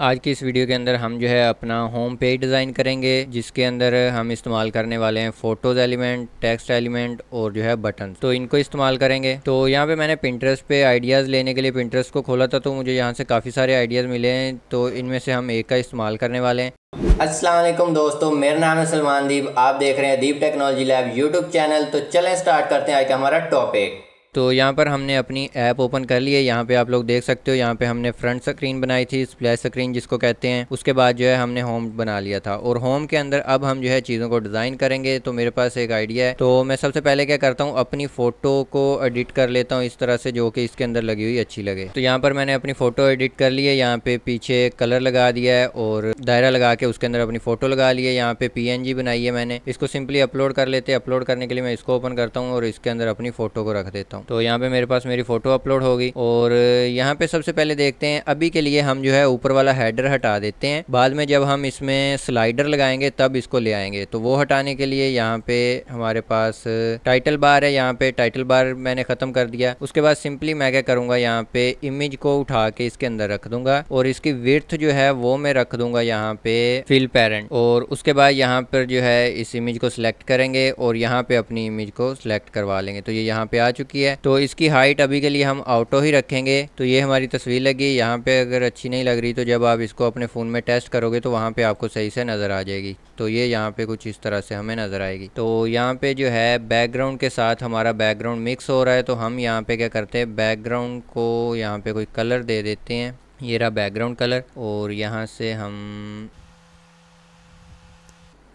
आज की इस वीडियो के अंदर हम जो है अपना होम पेज डिज़ाइन करेंगे जिसके अंदर हम इस्तेमाल करने वाले हैं फोटोज़ एलिमेंट टेक्स्ट एलिमेंट और जो है बटन तो इनको इस्तेमाल करेंगे तो यहाँ पे मैंने पिंटरेस्ट पे आइडियाज़ लेने के लिए पिंटरेस्ट को खोला था तो मुझे यहाँ से काफ़ी सारे आइडियाज़ मिले हैं तो इनमें से हम एक का इस्तेमाल करने वाले हैं असलम दोस्तों मेरा नाम है सलमान दीप आप देख रहे हैं Deep technology lab YouTube channel तो चलें स्टार्ट करते हैं आज का हमारा टॉपिक तो यहाँ पर हमने अपनी ऐप ओपन कर ली है यहाँ पे आप लोग देख सकते हो यहाँ पे हमने फ्रंट स्क्रीन बनाई थी स्प्लैश स्क्रीन जिसको कहते हैं उसके बाद जो है हमने होम बना लिया था और होम के अंदर अब हम जो है चीज़ों को डिज़ाइन करेंगे तो मेरे पास एक आइडिया है तो मैं सबसे पहले क्या करता हूँ अपनी फ़ोटो को एडिट कर लेता हूँ इस तरह से जो कि इसके अंदर लगी हुई अच्छी लगे तो यहाँ पर मैंने अपनी फ़ोटो एडिट कर ली है यहाँ पे पीछे कलर लगा दिया है और दायरा लगा के उसके अंदर अपनी फ़ोटो लगा ली है यहाँ पे पी बनाई है मैंने इसको सिंपली अपलोड कर लेते हैं अपलोड करने के लिए मैं इसको ओपन करता हूँ और इसके अंदर अपनी फ़ोटो को रख देता हूँ हूँ तो यहाँ पे मेरे पास मेरी फोटो अपलोड होगी और यहाँ पे सबसे पहले देखते हैं अभी के लिए हम जो है ऊपर वाला हेडर हटा देते हैं बाद में जब हम इसमें स्लाइडर लगाएंगे तब इसको ले आएंगे तो वो हटाने के लिए यहाँ पे हमारे पास टाइटल बार है यहाँ पे टाइटल बार मैंने खत्म कर दिया उसके बाद सिंपली मैं क्या करूंगा यहाँ पे इमेज को उठा के इसके अंदर रख दूंगा और इसकी विर्थ जो है वो मैं रख दूंगा यहाँ पे फिल पेरेंट और उसके बाद यहाँ पर जो है इस इमेज को सिलेक्ट करेंगे और यहाँ पे अपनी इमेज को सिलेक्ट करवा लेंगे तो ये यहाँ पे आ चुकी है है तो इसकी हाइट अभी के लिए हम आउटो ही रखेंगे तो ये हमारी तस्वीर लगी यहाँ पे अगर अच्छी नहीं लग रही तो जब आप इसको अपने फ़ोन में टेस्ट करोगे तो वहाँ पे आपको सही से नज़र आ जाएगी तो ये यहाँ पे कुछ इस तरह से हमें नज़र आएगी तो यहाँ पे जो है बैकग्राउंड के साथ हमारा बैकग्राउंड मिक्स हो रहा है तो हम यहाँ पे क्या करते हैं बैकग्राउंड को यहाँ पे कोई कलर दे देते हैं ये रहा बैकग्राउंड कलर और यहाँ से हम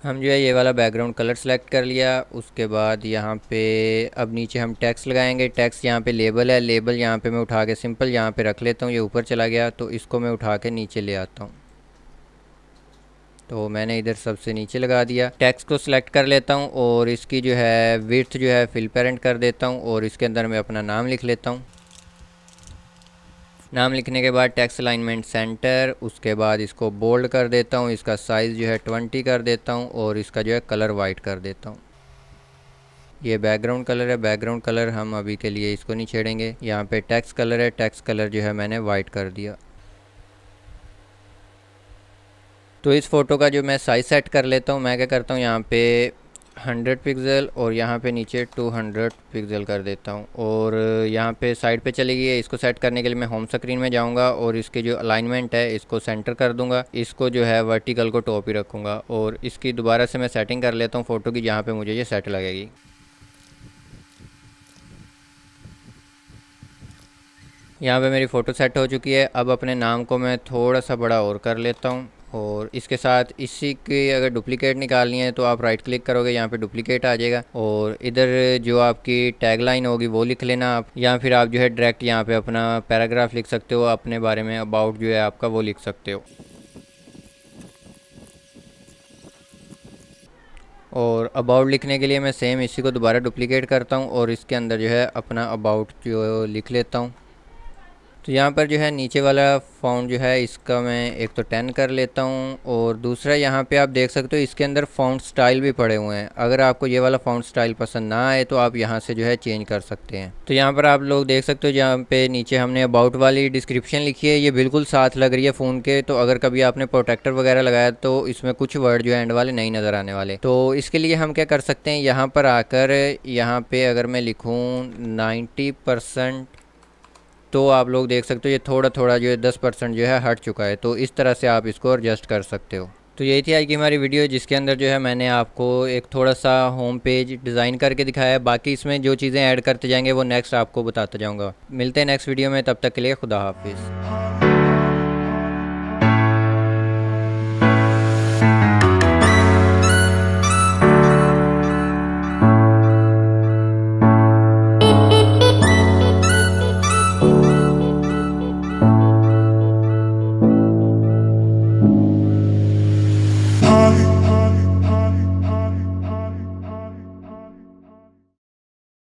हम जो है ये वाला बैकग्राउंड कलर सेलेक्ट कर लिया उसके बाद यहाँ पे अब नीचे हम टैक्स लगाएंगे टैक्स यहाँ पे लेबल है लेबल यहाँ पे मैं उठा के सिंपल यहाँ पे रख लेता हूँ ये ऊपर चला गया तो इसको मैं उठा के नीचे ले आता हूँ तो मैंने इधर सबसे नीचे लगा दिया टैक्स को सिलेक्ट कर लेता हूँ और इसकी जो है विर्थ जो है फिल पेरेंट कर देता हूँ और इसके अंदर मैं अपना नाम लिख लेता हूँ नाम लिखने के बाद टैक्स अलाइनमेंट सेंटर उसके बाद इसको बोल्ड कर देता हूँ इसका साइज़ जो है ट्वेंटी कर देता हूँ और इसका जो है कलर वाइट कर देता हूँ ये बैकग्राउंड कलर है बैकग्राउंड कलर हम अभी के लिए इसको नहीं छेड़ेंगे यहाँ पे टैक्स कलर है टैक्स कलर जो है मैंने वाइट कर दिया तो इस फ़ोटो का जो मैं साइज़ सेट कर लेता हूँ मैं क्या करता हूँ यहाँ पे 100 पिक्सल और यहाँ पे नीचे 200 पिक्सल कर देता हूँ और यहाँ पे साइड पे चली गई है इसको सेट करने के लिए मैं होम स्क्रीन में जाऊँगा और इसके जो अलाइनमेंट है इसको सेंटर कर दूँगा इसको जो है वर्टिकल को टॉप ही रखूँगा और इसकी दोबारा से मैं सेटिंग कर लेता हूँ फ़ोटो की जहाँ पर मुझे ये सेट लगेगी यहाँ पे मेरी फ़ोटो सेट हो चुकी है अब अपने नाम को मैं थोड़ा सा बड़ा और कर लेता हूँ और इसके साथ इसी की अगर डुप्लिकेट निकालनी है तो आप राइट क्लिक करोगे यहाँ पे डुप्लीकेट आ जाएगा और इधर जो आपकी टैग लाइन होगी वो लिख लेना आप या फिर आप जो है डायरेक्ट यहाँ पे अपना पैराग्राफ लिख सकते हो अपने बारे में अबाउट जो है आपका वो लिख सकते हो और अबाउट लिखने के लिए मैं सेम इसी को दोबारा डुप्लीकेट करता हूँ और इसके अंदर जो है अपना अबाउट जो लिख लेता हूँ तो यहाँ पर जो है नीचे वाला फाउंड जो है इसका मैं एक तो टेन कर लेता हूँ और दूसरा यहाँ पे आप देख सकते हो इसके अंदर फाउंड स्टाइल भी पड़े हुए हैं अगर आपको ये वाला फाउंड स्टाइल पसंद ना आए तो आप यहाँ से जो है चेंज कर सकते हैं तो यहाँ पर आप लोग देख सकते हो जहाँ पे नीचे हमने अबाउट वाली डिस्क्रिप्शन लिखी है ये बिल्कुल साथ लग रही है फ़ोन के तो अगर कभी आपने प्रोटेक्टर वगैरह लगाया तो इसमें कुछ वर्ड जो है एंड वाले नहीं नज़र आने वाले तो इसके लिए हम क्या कर सकते हैं यहाँ पर आकर यहाँ पर अगर मैं लिखूँ नाइन्टी परसेंट तो आप लोग देख सकते हो ये थोड़ा थोड़ा जो है दस परसेंट जो है हट चुका है तो इस तरह से आप इसको एडजस्ट कर सकते हो तो यही थी आज की हमारी वीडियो जिसके अंदर जो है मैंने आपको एक थोड़ा सा होम पेज डिज़ाइन करके दिखाया है बाकी इसमें जो चीज़ें ऐड करते जाएंगे वो नेक्स्ट आपको बताते जाऊँगा मिलते हैं नेक्स्ट वीडियो में तब तक के लिए खुदा हाफिज़